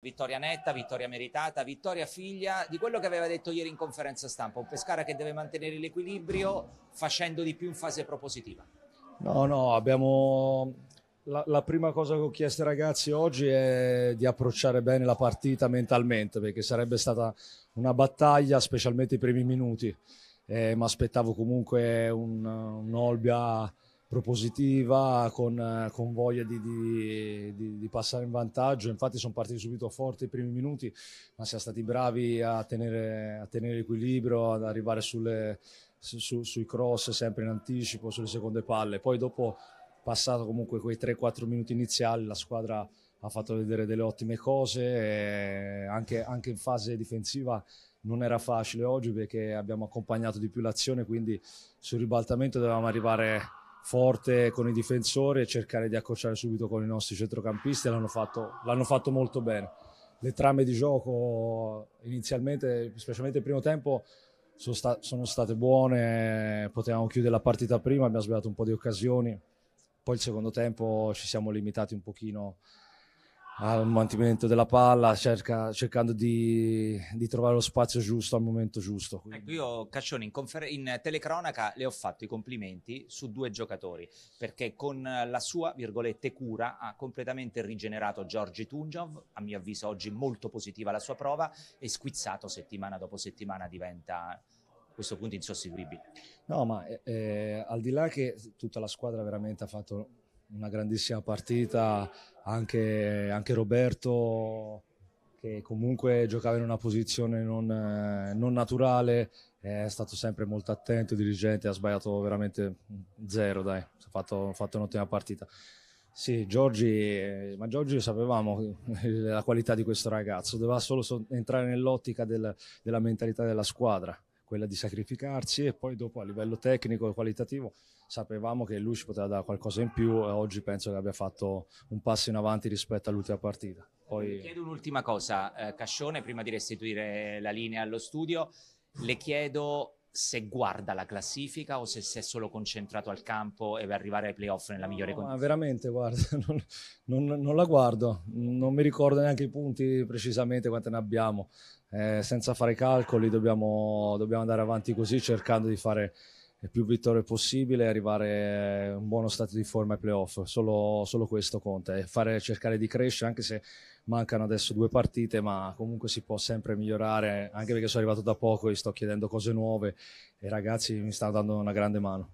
Vittoria netta, vittoria meritata, vittoria figlia di quello che aveva detto ieri in conferenza stampa, un Pescara che deve mantenere l'equilibrio facendo di più in fase propositiva. No, no, abbiamo... La, la, prima cosa che ho chiesto ai ragazzi oggi è di approcciare bene la partita mentalmente, perché sarebbe stata una battaglia, specialmente i primi minuti. Eh, Mi aspettavo comunque un, un Olbia propositiva, con, eh, con voglia di, di, di, di, passare in vantaggio. Infatti sono partiti subito forti i primi minuti, ma siamo stati bravi a tenere, a tenere equilibrio, ad arrivare sulle, su, sui cross sempre in anticipo, sulle seconde palle. Poi dopo, passato comunque quei 3-4 minuti iniziali, la squadra ha fatto vedere delle ottime cose, eh, anche, anche in fase difensiva non era facile oggi perché abbiamo accompagnato di più l'azione, quindi sul ribaltamento dovevamo arrivare forte con i difensori e cercare di accorciare subito con i nostri centrocampisti l'hanno fatto, l'hanno fatto molto bene. Le trame di gioco inizialmente, specialmente il primo tempo, sono, sta- sono state buone, potevamo chiudere la partita prima, abbiamo sbagliato un po' di occasioni, poi il secondo tempo ci siamo limitati un pochino al mantenimento della palla, cerca, cercando di, di, trovare lo spazio giusto al momento giusto. Ecco, io Caccioni in, confer- in, telecronaca le ho fatto i complimenti su due giocatori, perché con la sua, virgolette, cura ha completamente rigenerato Giorgi Tunjov, a mio avviso oggi molto positiva la sua prova, e squizzato settimana dopo settimana diventa questo punto insostituibile. No, ma eh, eh, al di là che tutta la squadra veramente ha fatto una grandissima partita, anche, anche, Roberto che comunque giocava in una posizione non, eh, non naturale, è stato sempre molto attento, dirigente, ha sbagliato veramente zero, dai, ha fatto, fatto un'ottima partita. Sì, Giorgi, eh, ma Giorgi sapevamo la qualità di questo ragazzo, doveva solo entrare nell'ottica del, della mentalità della squadra quella di sacrificarsi e poi dopo a livello tecnico e qualitativo sapevamo che lui ci poteva dare qualcosa in più e oggi penso che abbia fatto un passo in avanti rispetto all'ultima partita. Poi... Chiedo un'ultima cosa, eh, Cascione, prima di restituire la linea allo studio, le chiedo se guarda la classifica o se si è solo concentrato al campo e per arrivare ai playoff nella migliore no, condizione? veramente, guarda, non, non, non, la guardo, non mi ricordo neanche i punti precisamente quanti ne abbiamo. Eh, senza fare calcoli dobbiamo, dobbiamo andare avanti così cercando di fare più vittorie possibile e arrivare in un buono stato di forma ai playoff. Solo, solo questo conta e fare, cercare di crescere, anche se mancano adesso due partite, ma comunque si può sempre migliorare, anche perché sono arrivato da poco e sto chiedendo cose nuove e i ragazzi mi stanno dando una grande mano.